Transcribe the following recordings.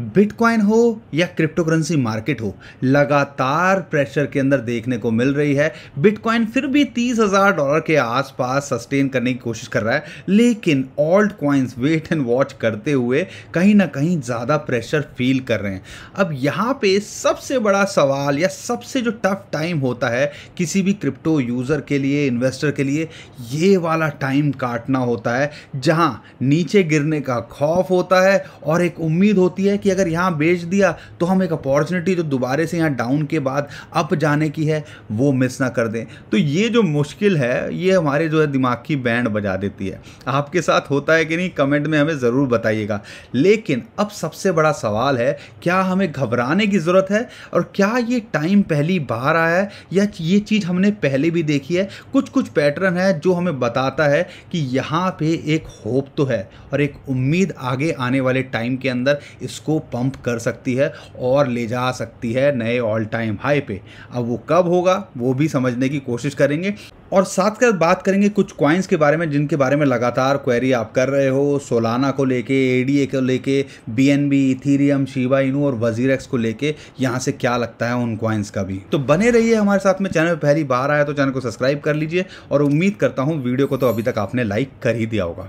bitcoin हो या crypto currency market हो लगातार प्रेशर के अंदर देखने को मिल रही है बिटकॉइन फिर भी तीस हज़ार डॉलर के आसपास सस्टेन करने की कोशिश कर रहा है लेकिन alt coins wait and watch करते हुए कहीं ना कहीं ज़्यादा प्रेशर फील कर रहे हैं अब यहाँ पे सबसे बड़ा सवाल या सबसे जो टफ टाइम होता है किसी भी क्रिप्टो यूज़र के लिए इन्वेस्टर के लिए ये वाला टाइम काटना होता है जहाँ नीचे गिरने का खौफ होता है और एक उम्मीद होती है कि अगर यहाँ बेच दिया तो हम एक अपॉर्चुनिटी जो तो दोबारे से यहाँ डाउन के बाद अप जाने की है वो मिस ना कर दें तो ये जो मुश्किल है ये हमारे जो है दिमाग की बैंड बजा देती है आपके साथ होता है कि नहीं कमेंट में हमें ज़रूर बताइएगा लेकिन अब सबसे बड़ा सवाल है क्या हमें घबराने की ज़रूरत है और क्या ये टाइम पहली बार आया है या ये चीज़ हमने पहले भी देखी है कुछ कुछ पैटर्न है जो हमें बताता है कि यहाँ पे एक होप तो है और एक उम्मीद आगे आने वाले टाइम के अंदर इसको को पंप कर सकती है और ले जा सकती है नए ऑल टाइम हाई पे अब वो कब होगा वो भी समझने की कोशिश करेंगे और साथ के साथ बात करेंगे कुछ क्वाइंस के बारे में जिनके बारे में लगातार क्वेरी आप कर रहे हो सोलाना को लेके ए को लेके बी इथीरियम शिवा इनू और एक्स को लेके यहाँ से क्या लगता है उन क्वाइंस का भी तो बने रहिए हमारे साथ में चैनल पहली बार आया तो चैनल को सब्सक्राइब कर लीजिए और उम्मीद करता हूँ वीडियो को तो अभी तक आपने लाइक कर ही दिया होगा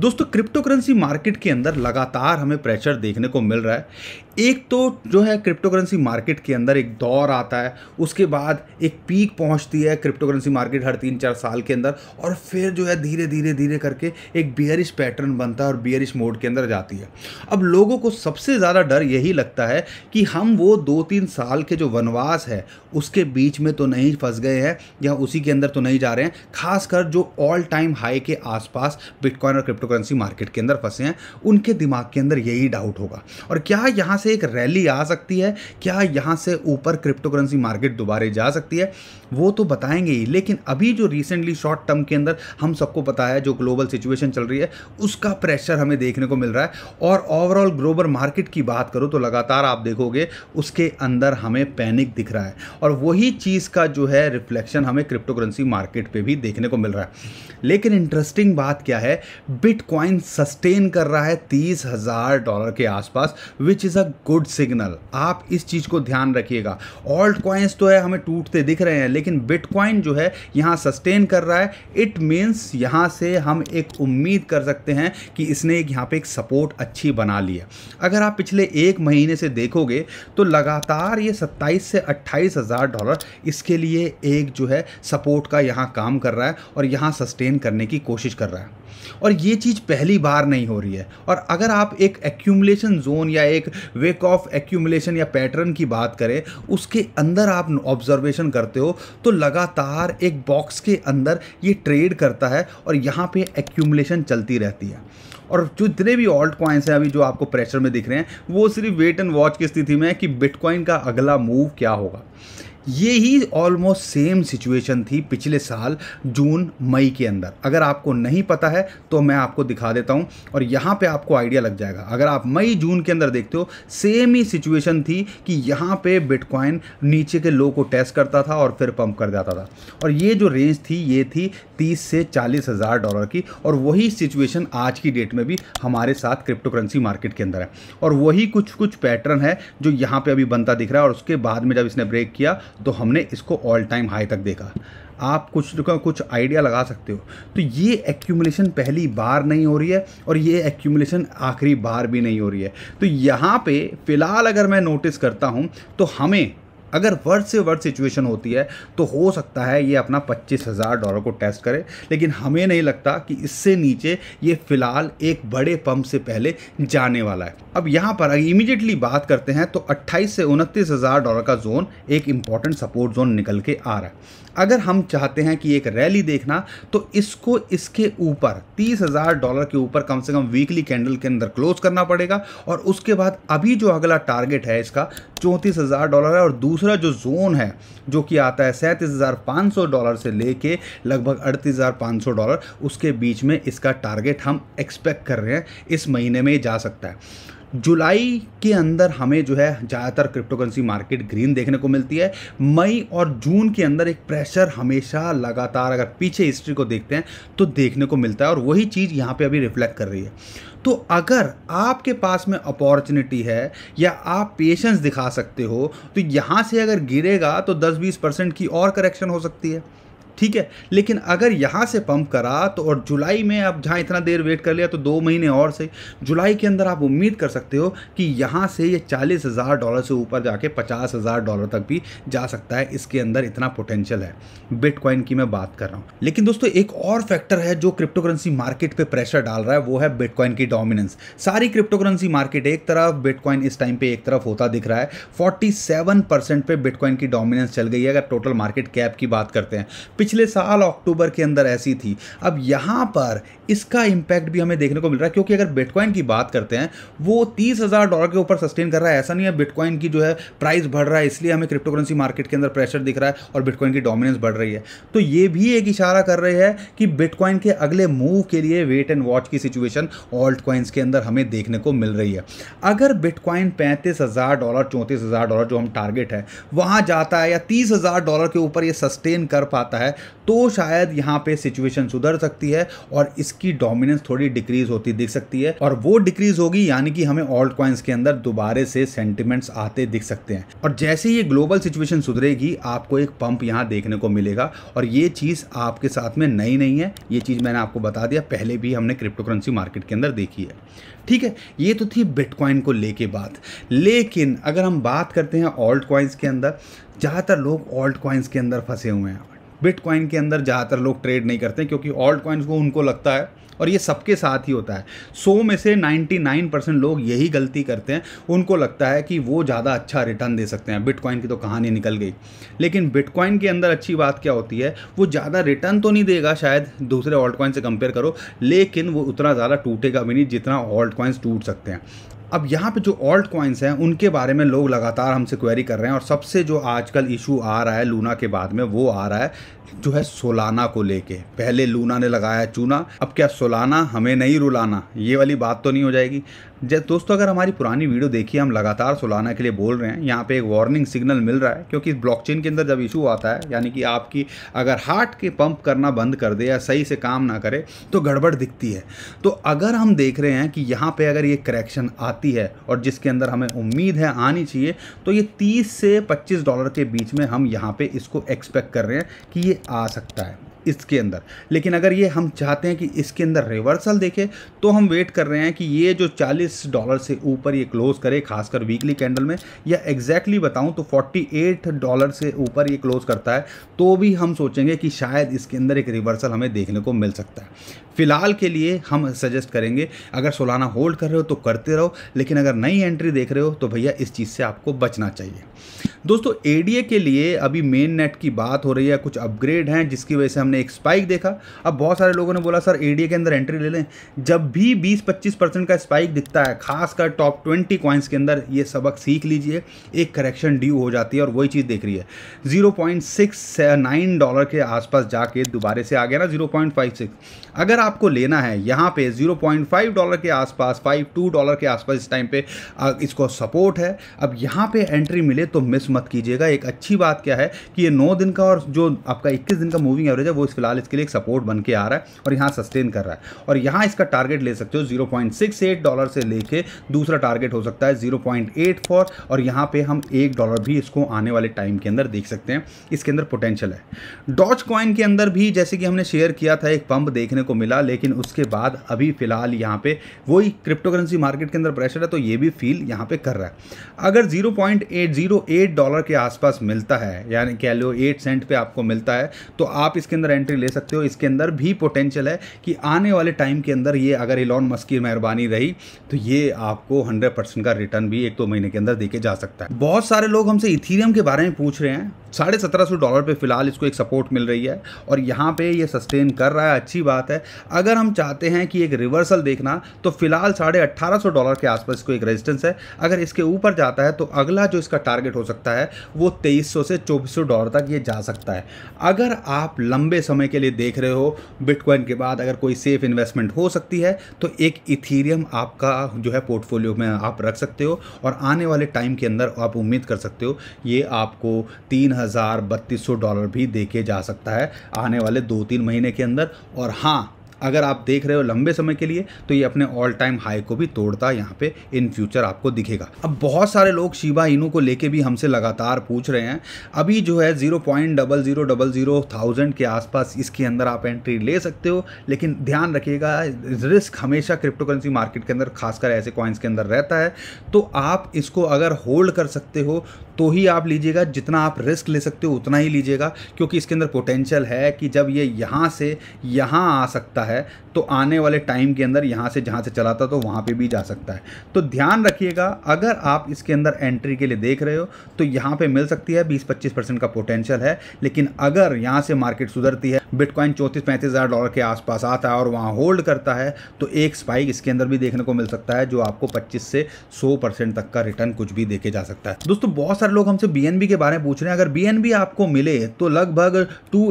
दोस्तों क्रिप्टो करेंसी मार्केट के अंदर लगातार हमें प्रेशर देखने को मिल रहा है एक तो जो है क्रिप्टो करेंसी मार्केट के अंदर एक दौर आता है उसके बाद एक पीक पहुंचती है क्रिप्टो करेंसी मार्केट हर तीन चार साल के अंदर और फिर जो है धीरे धीरे धीरे करके एक बियरिश पैटर्न बनता है और बियरिश मोड के अंदर जाती है अब लोगों को सबसे ज़्यादा डर यही लगता है कि हम वो दो तीन साल के जो वनवास है उसके बीच में तो नहीं फंस गए हैं या उसी के अंदर तो नहीं जा रहे हैं खासकर जो ऑल टाइम हाई के आसपास बिटकॉइन और क्रिप्टो करेंसी मार्केट के अंदर फंसे हैं उनके दिमाग के अंदर यही डाउट होगा और क्या यहाँ से एक रैली आ सकती है क्या यहाँ से ऊपर क्रिप्टो करेंसी मार्केट दोबारे जा सकती है वो तो बताएंगे ही लेकिन अभी जो रिसेंटली शॉर्ट टर्म के अंदर हम सबको पता है जो ग्लोबल सिचुएशन चल रही है उसका प्रेशर हमें देखने को मिल रहा है और ओवरऑल ग्लोबल मार्केट की बात करो तो लगातार आप देखोगे उसके अंदर हमें पैनिक दिख रहा है और वही चीज़ का जो है रिफ्लेक्शन हमें क्रिप्टो करेंसी मार्केट पर भी देखने को मिल रहा है लेकिन इंटरेस्टिंग बात क्या है बिटकॉइन सस्टेन कर रहा है तीस हज़ार डॉलर के आसपास which is a good signal आप इस चीज़ को ध्यान रखिएगा ऑल्ट क्वाइंस तो है हमें टूटते दिख रहे हैं लेकिन बिटकॉइन जो है यहाँ सस्टेन कर रहा है इट मीन्स यहाँ से हम एक उम्मीद कर सकते हैं कि इसने एक यहाँ पे एक सपोर्ट अच्छी बना ली है अगर आप पिछले एक महीने से देखोगे तो लगातार ये सत्ताईस से अट्ठाईस हज़ार डॉलर इसके लिए एक जो है सपोर्ट का यहाँ काम कर रहा है और यहाँ सस्टेन करने की कोशिश कर रहा है और ये चीज़ पहली बार नहीं हो रही है और अगर आप एक एक्यूमलेशन जोन या एक वेक ऑफ एक्यूमलेशन या पैटर्न की बात करें उसके अंदर आप ऑब्जर्वेशन करते हो तो लगातार एक बॉक्स के अंदर ये ट्रेड करता है और यहाँ पे एक्यूमलेशन चलती रहती है और जो जितने भी ऑल्ट कॉइन्स हैं अभी जो आपको प्रेशर में दिख रहे हैं वो सिर्फ वेट एंड वॉच की स्थिति में है कि बिटकॉइन का अगला मूव क्या होगा ये ही ऑलमोस्ट सेम सिचुएशन थी पिछले साल जून मई के अंदर अगर आपको नहीं पता है तो मैं आपको दिखा देता हूँ और यहाँ पे आपको आइडिया लग जाएगा अगर आप मई जून के अंदर देखते हो सेम ही सिचुएशन थी कि यहाँ पे बिटकॉइन नीचे के लो को टेस्ट करता था और फिर पंप कर जाता था और ये जो रेंज थी ये थी तीस से चालीस हज़ार डॉलर की और वही सिचुएशन आज की डेट में भी हमारे साथ क्रिप्टो करेंसी मार्केट के अंदर है और वही कुछ कुछ पैटर्न है जो यहाँ पर अभी बनता दिख रहा है और उसके बाद में जब इसने ब्रेक किया तो हमने इसको ऑल टाइम हाई तक देखा आप कुछ तो का कुछ आइडिया लगा सकते हो तो ये एक्यूमलेशन पहली बार नहीं हो रही है और ये एक्यूमलेशन आखिरी बार भी नहीं हो रही है तो यहाँ पे फ़िलहाल अगर मैं नोटिस करता हूँ तो हमें अगर वर्ड से वर्ड सिचुएशन होती है तो हो सकता है ये अपना पच्चीस हज़ार डॉलर को टेस्ट करे लेकिन हमें नहीं लगता कि इससे नीचे ये फ़िलहाल एक बड़े पंप से पहले जाने वाला है अब यहाँ पर अगर इमीडिएटली बात करते हैं तो अट्ठाईस से उनतीस हज़ार डॉलर का जोन एक इम्पॉर्टेंट सपोर्ट जोन निकल के आ रहा है अगर हम चाहते हैं कि एक रैली देखना तो इसको इसके ऊपर तीस हज़ार डॉलर के ऊपर कम से कम वीकली कैंडल के अंदर क्लोज करना पड़ेगा और उसके बाद अभी जो अगला टारगेट है इसका चौंतीस हज़ार डॉलर है और दूसरा जो जोन है जो कि आता है सैंतीस हज़ार पाँच सौ डॉलर से लेके लगभग अड़तीस हज़ार पाँच सौ डॉलर उसके बीच में इसका टारगेट हम एक्सपेक्ट कर रहे हैं इस महीने में जा सकता है जुलाई के अंदर हमें जो है ज़्यादातर क्रिप्टोकरेंसी मार्केट ग्रीन देखने को मिलती है मई और जून के अंदर एक प्रेशर हमेशा लगातार अगर पीछे हिस्ट्री को देखते हैं तो देखने को मिलता है और वही चीज़ यहाँ पे अभी रिफ्लेक्ट कर रही है तो अगर आपके पास में अपॉर्चुनिटी है या आप पेशेंस दिखा सकते हो तो यहाँ से अगर गिरेगा तो 10-20 परसेंट की और करेक्शन हो सकती है ठीक है लेकिन अगर यहाँ से पंप करा तो और जुलाई में आप जहाँ इतना देर वेट कर लिया तो दो महीने और से जुलाई के अंदर आप उम्मीद कर सकते हो कि यहाँ से ये चालीस हज़ार डॉलर से ऊपर जाके पचास हज़ार डॉलर तक भी जा सकता है इसके अंदर इतना पोटेंशियल है बिटकॉइन की मैं बात कर रहा हूँ लेकिन दोस्तों एक और फैक्टर है जो क्रिप्टो करेंसी मार्केट पर प्रेशर डाल रहा है वो है बिटकॉइन की डोमिनेंस सारी क्रिप्टो करेंसी मार्केट एक तरफ बिटकॉइन इस टाइम पर एक तरफ होता दिख रहा है फोर्टी सेवन परसेंट पे बिटकॉइन की डोमिनेंस चल गई है अगर टोटल मार्केट कैप की बात करते हैं पिछले साल अक्टूबर के अंदर ऐसी थी अब यहाँ पर इसका इम्पैक्ट भी हमें देखने को मिल रहा है क्योंकि अगर बिटकॉइन की बात करते हैं वो तीस हज़ार डॉलर के ऊपर सस्टेन कर रहा है ऐसा नहीं है बिटकॉइन की जो है प्राइस बढ़ रहा है इसलिए हमें क्रिप्टो करेंसी मार्केट के अंदर प्रेशर दिख रहा है और बिटकॉइन की डोमिनेंस बढ़ रही है तो ये भी एक इशारा कर रही है कि बिटकॉइन के अगले मूव के लिए वेट एंड वॉच की सिचुएशन ऑल्ट कॉइन्स के अंदर हमें देखने को मिल रही है अगर बिटकॉइन पैंतीस हज़ार डॉलर चौंतीस हज़ार डॉलर जो हम टारगेट है वहाँ जाता है या तीस हज़ार डॉलर के ऊपर ये सस्टेन कर पाता है तो शायद यहाँ पे सिचुएशन सुधर सकती है और इसकी डोमिनेंस थोड़ी डिक्रीज होती दिख सकती है और वो डिक्रीज होगी यानी कि हमें ऑल्ट क्वाइंस के अंदर दोबारे से सेंटिमेंट्स आते दिख सकते हैं और जैसे ये ग्लोबल सिचुएशन सुधरेगी आपको एक पंप यहाँ देखने को मिलेगा और ये चीज़ आपके साथ में नई नहीं है ये चीज़ मैंने आपको बता दिया पहले भी हमने क्रिप्टो करेंसी मार्केट के अंदर देखी है ठीक है ये तो थी बिटकॉइन को लेके बात लेकिन अगर हम बात करते हैं ऑल्ट क्वाइंस के अंदर ज़्यादातर लोग ऑल्ट क्वाइंस के अंदर फंसे हुए हैं बिटकॉइन के अंदर ज़्यादातर लोग ट्रेड नहीं करते क्योंकि ऑल्ट कॉइन्स को उनको लगता है और ये सबके साथ ही होता है सो में से 99 परसेंट लोग यही गलती करते हैं उनको लगता है कि वो ज़्यादा अच्छा रिटर्न दे सकते हैं बिटकॉइन की तो कहानी निकल गई लेकिन बिटकॉइन के अंदर अच्छी बात क्या होती है वो ज़्यादा रिटर्न तो नहीं देगा शायद दूसरे ऑल्ट कॉइन से कंपेयर करो लेकिन वो उतना ज़्यादा टूटेगा भी नहीं जितना ऑल्ट कॉइन्स टूट सकते हैं अब यहाँ पे जो ऑल्ट क्वाइंस हैं उनके बारे में लोग लगातार हमसे क्वेरी कर रहे हैं और सबसे जो आजकल इशू आ रहा है लूना के बाद में वो आ रहा है जो है सोलाना को लेके पहले लूना ने लगाया चूना अब क्या सोलाना हमें नहीं रुलाना ये वाली बात तो नहीं हो जाएगी जैसे दोस्तों अगर हमारी पुरानी वीडियो देखिए हम लगातार सुलाना के लिए बोल रहे हैं यहाँ पे एक वार्निंग सिग्नल मिल रहा है क्योंकि ब्लॉकचेन के अंदर जब इशू आता है यानी कि आपकी अगर हार्ट के पंप करना बंद कर दे या सही से काम ना करे तो गड़बड़ दिखती है तो अगर हम देख रहे हैं कि यहाँ पर अगर ये करेक्शन आती है और जिसके अंदर हमें उम्मीद है आनी चाहिए तो ये तीस से पच्चीस डॉलर के बीच में हम यहाँ पर इसको एक्सपेक्ट कर रहे हैं कि ये आ सकता है इसके अंदर लेकिन अगर ये हम चाहते हैं कि इसके अंदर रिवर्सल देखे तो हम वेट कर रहे हैं कि ये जो 40 डॉलर से ऊपर ये क्लोज़ करे खासकर वीकली कैंडल में या एग्जैक्टली बताऊं तो 48 डॉलर से ऊपर ये क्लोज़ करता है तो भी हम सोचेंगे कि शायद इसके अंदर एक रिवर्सल हमें देखने को मिल सकता है फ़िलहाल के लिए हम सजेस्ट करेंगे अगर सोलाना होल्ड कर रहे हो तो करते रहो लेकिन अगर नई एंट्री देख रहे हो तो भैया इस चीज़ से आपको बचना चाहिए दोस्तों एडीए के लिए अभी मेन नेट की बात हो रही है कुछ अपग्रेड हैं जिसकी वजह से हमने हमने एक स्पाइक देखा अब बहुत सारे लोगों ने बोला सर ए के अंदर एंट्री ले लें जब भी बीस पच्चीस परसेंट का स्पाइक दिखता है खासकर टॉप ट्वेंटी कॉइन्स के अंदर ये सबक सीख लीजिए एक करेक्शन ड्यू हो जाती है और वही चीज़ देख रही है जीरो डॉलर के आसपास जाके दोबारे से आ गया ना जीरो अगर आपको लेना है यहाँ पे जीरो डॉलर के आसपास फाइव डॉलर के आसपास इस टाइम पे इसको सपोर्ट है अब यहाँ पे एंट्री मिले तो मिस मत कीजिएगा एक अच्छी बात क्या है कि ये नौ दिन का और जो आपका 21 दिन का मूविंग एवरेज है वो इस फिलहाल इसके लिए एक सपोर्ट बन के आ रहा है और यहाँ सस्टेन कर रहा है और यहाँ इसका टारगेट ले सकते हो जीरो डॉलर से लेके दूसरा टारगेट हो सकता है जीरो और यहाँ पे हम एक डॉलर भी इसको आने वाले टाइम के अंदर देख सकते हैं इसके अंदर पोटेंशियल है डॉच कॉइन के अंदर भी जैसे कि हमने शेयर किया था एक पंप देखने को मिला लेकिन उसके बाद अभी फिलहाल यहाँ पे वही क्रिप्टो करेंसी मार्केट के अंदर प्रेशर है तो ये भी फील यहाँ पे कर रहा है अगर 0.808 डॉलर के आसपास मिलता है यानी कह लो एट सेंट पे आपको मिलता है तो आप इसके अंदर एंट्री ले सकते हो इसके अंदर भी पोटेंशियल है कि आने वाले टाइम के अंदर ये अगर इलॉन मस्क की मेहरबानी रही तो ये आपको हंड्रेड परसेंट का रिटर्न भी एक दो तो महीने के अंदर देखे जा सकता है बहुत सारे लोग हमसे इथीरियम के बारे में पूछ रहे हैं साढ़े सत्रह सौ डॉलर पे फ़िलहाल इसको एक सपोर्ट मिल रही है और यहाँ पे ये सस्टेन कर रहा है अच्छी बात है अगर हम चाहते हैं कि एक रिवर्सल देखना तो फिलहाल साढ़े अट्ठारह सौ डॉलर के आसपास इसको एक रेजिस्टेंस है अगर इसके ऊपर जाता है तो अगला जो इसका टारगेट हो सकता है वो तेईस सौ से चौबीस सौ डॉलर तक ये जा सकता है अगर आप लंबे समय के लिए देख रहे हो बिटकॉइन के बाद अगर कोई सेफ इन्वेस्टमेंट हो सकती है तो एक इथीरियम आपका जो है पोर्टफोलियो में आप रख सकते हो और आने वाले टाइम के अंदर आप उम्मीद कर सकते हो ये आपको तीन हज़ार बत्तीस सौ डॉलर भी देखे जा सकता है आने वाले दो तीन महीने के अंदर और हाँ अगर आप देख रहे हो लंबे समय के लिए तो ये अपने ऑल टाइम हाई को भी तोड़ता यहाँ पे इन फ्यूचर आपको दिखेगा अब बहुत सारे लोग शिबा इनू को लेके भी हमसे लगातार पूछ रहे हैं अभी जो है zero point double zero double zero thousand के आसपास इसके अंदर आप एंट्री ले सकते हो लेकिन ध्यान रखिएगा रिस्क हमेशा क्रिप्टो करेंसी मार्केट के अंदर खासकर ऐसे कॉइन्स के अंदर रहता है तो आप इसको अगर होल्ड कर सकते हो तो ही आप लीजिएगा जितना आप रिस्क ले सकते हो उतना ही लीजिएगा क्योंकि इसके अंदर पोटेंशियल है कि जब ये यहाँ से यहाँ आ सकता है है तो आने वाले टाइम के अंदर यहाँ से जहाँ से चला था तो वहाँ पे भी जा सकता है तो ध्यान रखिएगा अगर आप इसके अंदर एंट्री के लिए देख रहे हो तो यहाँ पे मिल सकती है 20-25 परसेंट का पोटेंशियल है लेकिन अगर यहाँ से मार्केट सुधरती है बिटकॉइन चौंतीस पैंतीस हज़ार डॉलर के आसपास आता है और वहाँ होल्ड करता है तो एक स्पाइक इसके अंदर भी देखने को मिल सकता है जो आपको पच्चीस से सौ तक का रिटर्न कुछ भी देखे जा सकता है दोस्तों बहुत सारे लोग हमसे बी के बारे में पूछ रहे हैं अगर बी आपको मिले तो लगभग टू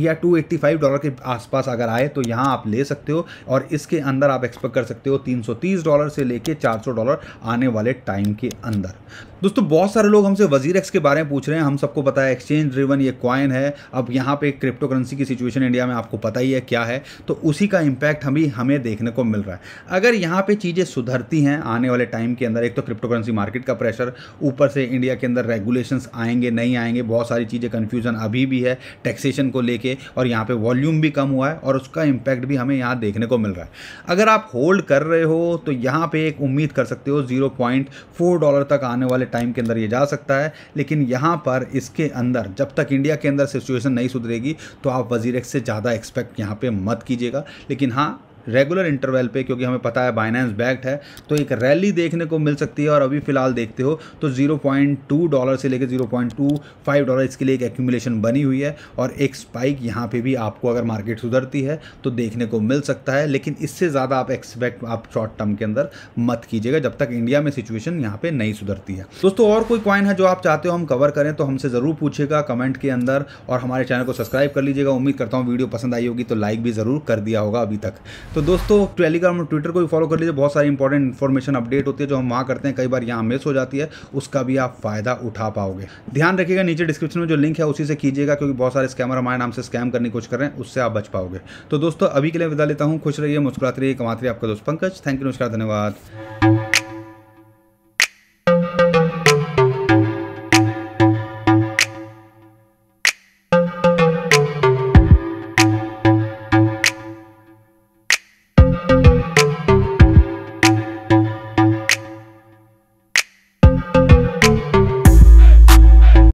या टू डॉलर के आसपास अगर आए तो तो यहाँ आप ले सकते हो और इसके अंदर आप एक्सपेक्ट कर सकते हो 330 डॉलर से लेके 400 डॉलर आने वाले टाइम के अंदर दोस्तों बहुत सारे लोग हमसे वजीर एक्स के बारे में पूछ रहे हैं हम सबको पता है एक्सचेंज ड्रिवन ये क्वाइन है अब यहाँ पे क्रिप्टो करेंसी की सिचुएशन इंडिया में आपको पता ही है क्या है तो उसी का इम्पैक्ट हम हमें देखने को मिल रहा है अगर यहाँ पे चीज़ें सुधरती हैं आने वाले टाइम के अंदर एक तो क्रिप्टो करेंसी मार्केट का प्रेशर ऊपर से इंडिया के अंदर रेगुलेशन आएंगे नहीं आएंगे बहुत सारी चीज़ें कन्फ्यूजन अभी भी है टैक्सेशन को लेकर और यहाँ पर वॉल्यूम भी कम हुआ है और उसका इम्पैक्ट भी हमें यहाँ देखने को मिल रहा है अगर आप होल्ड कर रहे हो तो यहाँ पर एक उम्मीद कर सकते हो जीरो डॉलर तक आने वाले टाइम के अंदर ये जा सकता है लेकिन यहाँ पर इसके अंदर जब तक इंडिया के अंदर सिचुएशन नहीं सुधरेगी तो आप वजीर से ज़्यादा एक्सपेक्ट यहाँ पर मत कीजिएगा लेकिन हाँ रेगुलर इंटरवल पे क्योंकि हमें पता है बाइनेंस बैक्ड है तो एक रैली देखने को मिल सकती है और अभी फिलहाल देखते हो तो 0.2 डॉलर से लेकर 0.25 डॉलर इसके लिए एक एक्यूमुलेशन बनी हुई है और एक स्पाइक यहाँ पे भी आपको अगर मार्केट सुधरती है तो देखने को मिल सकता है लेकिन इससे ज़्यादा आप एक्सपेक्ट आप शॉर्ट टर्म के अंदर मत कीजिएगा जब तक इंडिया में सिचुएशन यहाँ पर नहीं सुधरती है दोस्तों और कोई कॉइन है जो आप चाहते हो हम कवर करें तो हमसे ज़रूर पूछेगा कमेंट के अंदर और हमारे चैनल को सब्सक्राइब कर लीजिएगा उम्मीद करता हूँ वीडियो पसंद आई होगी तो लाइक भी ज़रूर कर दिया होगा अभी तक तो दोस्तों टेलीग्राम और ट्विटर को भी फॉलो कर लीजिए बहुत सारी इंपॉर्टेंट इन्फॉर्मेशन अपडेट होती है जो हम वहाँ करते हैं कई बार यहाँ मिस हो जाती है उसका भी आप फायदा उठा पाओगे ध्यान रखिएगा नीचे डिस्क्रिप्शन में जो लिंक है उसी से कीजिएगा क्योंकि बहुत सारे स्कैमर हमारे नाम से स्कैम करने की कोशिश कर रहे हैं उससे आप बच पाओगे तो दोस्तों अभी के लिए विदा लेता हूँ खुश रहिए मुस्कुराते रहिए कमाते रहिए आपका दोस्त पंकज थैंक यू नमस्कार धन्यवाद